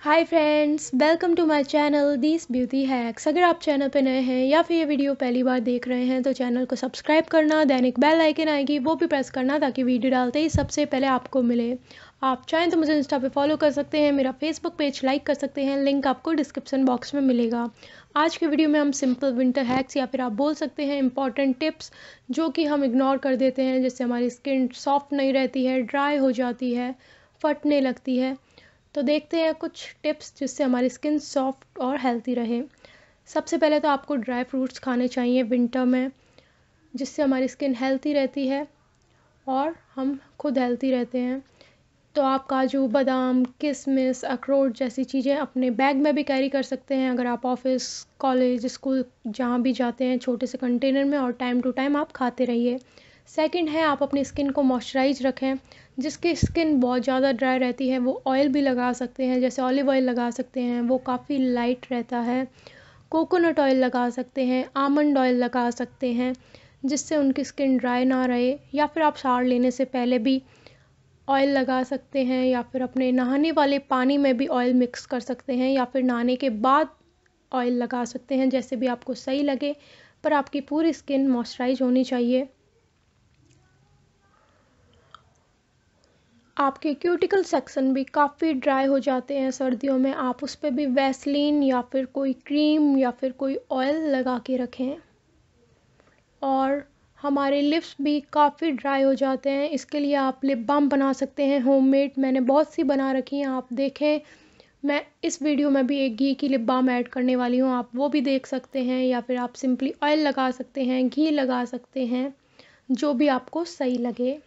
hi friends welcome to my channel this beauty hacks अगर आप channel पर नए हैं या फिर ये वीडियो पहली बार देख रहे हैं तो चैनल को सब्सक्राइब करना दैनिक बेल आइकन आएगी वो भी प्रेस करना ताकि वीडियो डालते ही सबसे पहले आपको मिले आप चाहें तो मुझे इंस्टा पे फॉलो कर सकते हैं मेरा फेसबुक पेज लाइक कर सकते हैं लिंक आपको डिस्क्रिप्शन बॉक्स में मिलेगा आज के वीडियो में हम सिंपल विंटर हैक्स या फिर आप बोल सकते हैं इंपॉर्टेंट टिप्स जो कि हम इग्नोर कर देते हैं जिससे हमारी स्किन सॉफ्ट नहीं रहती है ड्राई हो जाती है फटने लगती है तो देखते हैं कुछ टिप्स जिससे हमारी स्किन सॉफ्ट और हेल्थी रहे सबसे पहले तो आपको ड्राई फ्रूट्स खाने चाहिए विंटर में जिससे हमारी स्किन हेल्थी रहती है और हम खुद हेल्थी रहते हैं तो आप काजू बादाम किशमिश अखरोट जैसी चीज़ें अपने बैग में भी कैरी कर सकते हैं अगर आप ऑफिस कॉलेज स्कूल जहाँ भी जाते हैं छोटे से कंटेनर में और टाइम टू टाइम आप खाते रहिए सेकंड है आप अपनी स्किन को मॉइस्चराइज रखें जिसकी स्किन बहुत ज़्यादा ड्राई रहती है वो ऑयल भी लगा सकते हैं जैसे ऑलिव ऑयल लगा सकते हैं वो काफ़ी लाइट रहता है कोकोनट ऑयल लगा सकते हैं आमंड ऑयल लगा सकते हैं जिससे उनकी स्किन ड्राई ना रहे या फिर आप साड़ लेने से पहले भी ऑयल लगा सकते हैं या फिर अपने नहाने वाले पानी में भी ऑयल मिक्स कर सकते हैं या फिर नहाने के बाद ऑयल लगा सकते हैं जैसे भी आपको सही लगे पर आपकी पूरी स्किन मॉइस्चराइज होनी चाहिए आपके क्यूटिकल सेक्शन भी काफ़ी ड्राई हो जाते हैं सर्दियों में आप उस पर भी वैसलीन या फिर कोई क्रीम या फिर कोई ऑयल लगा के रखें और हमारे लिप्स भी काफ़ी ड्राई हो जाते हैं इसके लिए आप लिप बाम बना सकते हैं होममेड मैंने बहुत सी बना रखी हैं आप देखें मैं इस वीडियो में भी एक घी की लिप बाम ऐड करने वाली हूँ आप वो भी देख सकते हैं या फिर आप सिंपली ऑयल लगा सकते हैं घी लगा सकते हैं जो भी आपको सही लगे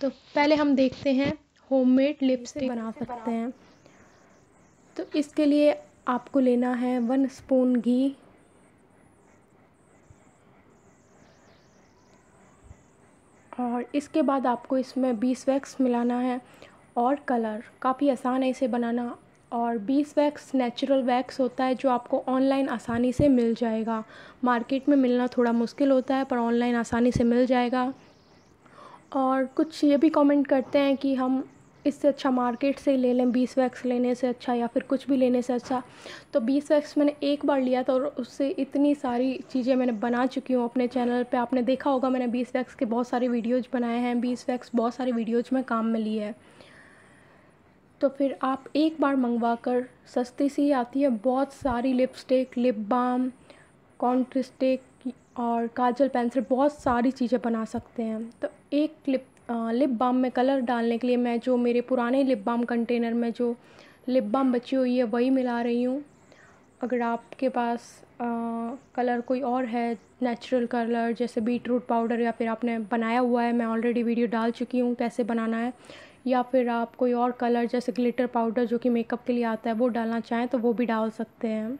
तो पहले हम देखते हैं होममेड लिपस्टिक बना सकते हैं तो इसके लिए आपको लेना है वन स्पून घी और इसके बाद आपको इसमें बीस वैक्स मिलाना है और कलर काफ़ी आसान है इसे बनाना और बीस वैक्स नेचुरल वैक्स होता है जो आपको ऑनलाइन आसानी से मिल जाएगा मार्केट में मिलना थोड़ा मुश्किल होता है पर ऑनलाइन आसानी से मिल जाएगा और कुछ ये भी कमेंट करते हैं कि हम इससे अच्छा मार्केट से ही ले लें बीस वैक्स लेने से अच्छा या फिर कुछ भी लेने से अच्छा तो बीस वैक्स मैंने एक बार लिया था और उससे इतनी सारी चीज़ें मैंने बना चुकी हूँ अपने चैनल पे आपने देखा होगा मैंने बीस वैक्स के बहुत सारे वीडियोज बनाए हैं बीस वैक्स बहुत सारे वीडियोज में काम में लिए है तो फिर आप एक बार मंगवा कर सस्ती सी आती है बहुत सारी लिपस्टिक लिप बाम कॉन्ट्रिस्टिक और काजल पेंसिल बहुत सारी चीज़ें बना सकते हैं तो एक लिप लिप बाम में कलर डालने के लिए मैं जो मेरे पुराने लिप बाम कंटेनर में जो लिप बाम बची हुई है वही मिला रही हूँ अगर आपके पास आ, कलर कोई और है नेचुरल कलर जैसे बीट रूट पाउडर या फिर आपने बनाया हुआ है मैं ऑलरेडी वीडियो डाल चुकी हूँ कैसे बनाना है या फिर आप कोई और कलर जैसे ग्लिटर पाउडर जो कि मेकअप के लिए आता है वो डालना चाहें तो वो भी डाल सकते हैं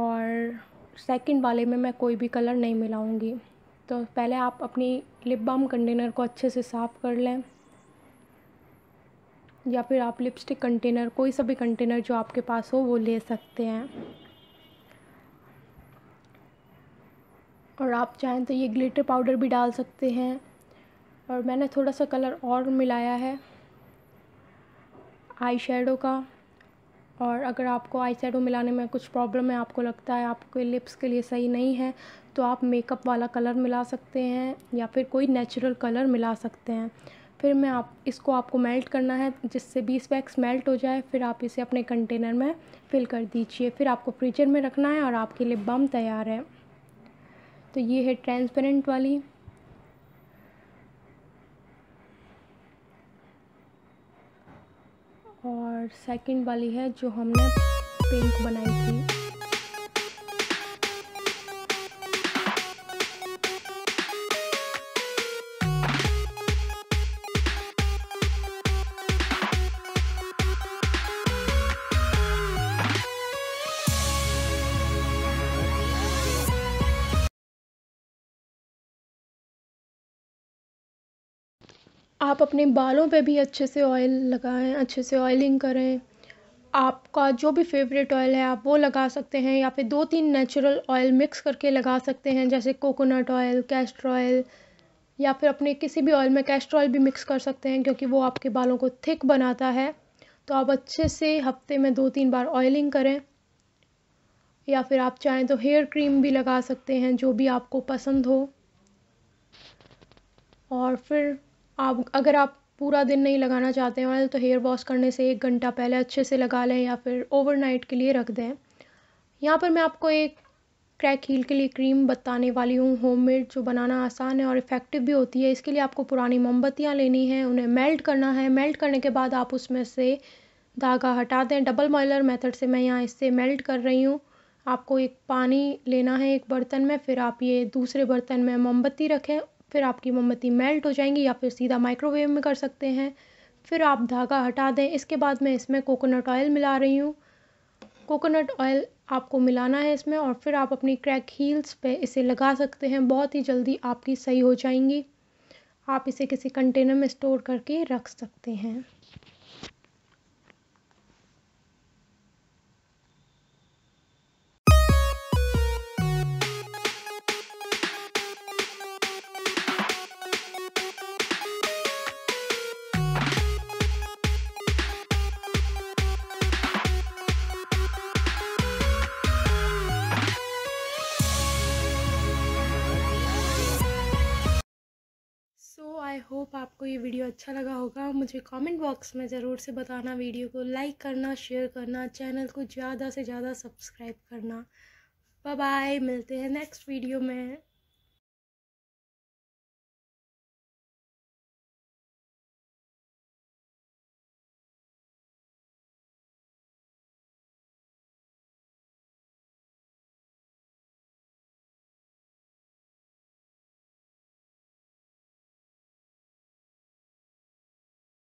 और सेकंड वाले में मैं कोई भी कलर नहीं मिलाऊंगी तो पहले आप अपनी लिप बाम कंटेनर को अच्छे से साफ़ कर लें या फिर आप लिपस्टिक कंटेनर कोई सा भी कंटेनर जो आपके पास हो वो ले सकते हैं और आप चाहें तो ये ग्लिटर पाउडर भी डाल सकते हैं और मैंने थोड़ा सा कलर और मिलाया है आई शेडो का और अगर आपको आई मिलाने में कुछ प्रॉब्लम है आपको लगता है आपके लिप्स के लिए सही नहीं है तो आप मेकअप वाला कलर मिला सकते हैं या फिर कोई नेचुरल कलर मिला सकते हैं फिर मैं आप इसको आपको मेल्ट करना है जिससे बीस वैक्स मेल्ट हो जाए फिर आप इसे अपने कंटेनर में फिल कर दीजिए फिर आपको फ्रीजर में रखना है और आपके लिए बम तैयार है तो ये है ट्रांसपेरेंट वाली और सेकंड वाली है जो हमने पिंक बनाई थी आप अपने बालों पे भी अच्छे से ऑयल लगाएं अच्छे से ऑयलिंग करें आपका जो भी फेवरेट ऑयल है आप वो लगा सकते हैं या फिर दो तीन नेचुरल ऑयल मिक्स करके लगा सकते हैं जैसे कोकोनट ऑयल कैस्टर ऑयल या फिर अपने किसी भी ऑयल में कैस्टर ऑयल भी मिक्स कर सकते हैं क्योंकि वो आपके बालों को थिक बनाता है तो आप अच्छे से हफ्ते में दो तीन बार ऑयलिंग करें या फिर आप चाहें तो हेयर क्रीम भी लगा सकते हैं जो भी आपको पसंद हो और फिर आप अगर आप पूरा दिन नहीं लगाना चाहते हैं तो हेयर वॉश करने से एक घंटा पहले अच्छे से लगा लें या फिर ओवरनाइट के लिए रख दें यहाँ पर मैं आपको एक क्रैक हील के लिए क्रीम बताने वाली हूँ होममेड जो बनाना आसान है और इफ़ेक्टिव भी होती है इसके लिए आपको पुरानी मोमबत्तियाँ लेनी हैं उन्हें मेल्ट करना है मेल्ट करने के बाद आप उसमें से धागा हटा दें डबल मॉयलर मेथड से मैं यहाँ इससे मेल्ट कर रही हूँ आपको एक पानी लेना है एक बर्तन में फिर आप ये दूसरे बर्तन में मोमबत्ती रखें फिर आपकी मोमबत्ती मेल्ट हो जाएंगी या फिर सीधा माइक्रोवेव में कर सकते हैं फिर आप धागा हटा दें इसके बाद मैं इसमें कोकोनट ऑयल मिला रही हूँ कोकोनट ऑयल आपको मिलाना है इसमें और फिर आप अपनी क्रैक हील्स पे इसे लगा सकते हैं बहुत ही जल्दी आपकी सही हो जाएंगी आप इसे किसी कंटेनर में स्टोर करके रख सकते हैं होप आपको ये वीडियो अच्छा लगा होगा मुझे कमेंट बॉक्स में ज़रूर से बताना वीडियो को लाइक करना शेयर करना चैनल को ज़्यादा से ज़्यादा सब्सक्राइब करना बाय बाय मिलते हैं नेक्स्ट वीडियो में